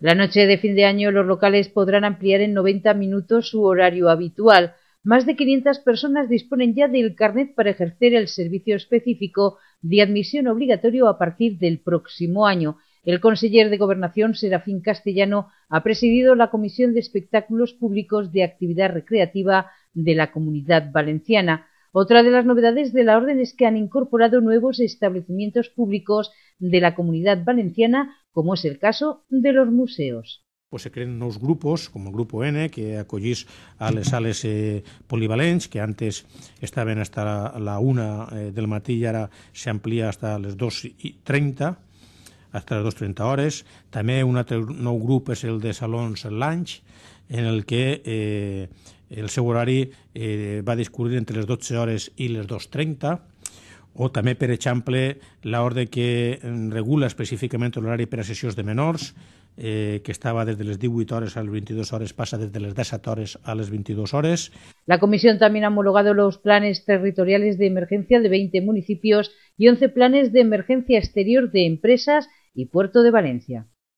La noche de fin de año los locales podrán ampliar en 90 minutos su horario habitual. Más de 500 personas disponen ya del carnet para ejercer el servicio específico de admisión obligatorio a partir del próximo año. El conseller de Gobernación, Serafín Castellano, ha presidido la Comisión de Espectáculos Públicos de Actividad Recreativa de la Comunidad Valenciana. Otra de las novedades de la orden es que han incorporado nuevos establecimientos públicos de la comunidad valenciana, como es el caso de los museos. Pues se creen nous grupos, com el grup N, que acollís a les sales eh, polivalents, que antes estaven hasta la, la una eh, del matí i ara s'amplia hasta les 2 30, hasta les 2.30 hores. També un altre nou grup és el de Salons Lunch, en el que eh, el seu horari eh, va discurrir entre les 12 hores i les 2.30, o també, per exemple, l'ordre que mm, regula específicament l'horari per a sessions de menors, eh, que estava des de les 18 hores a les 22 hores, des de les 10 hores a les 22 hores. La comissió també ha homologat los plans territorials de emergencia de 20 municipis i 11 plans de emergencia exterior de empresas y Puerto de València.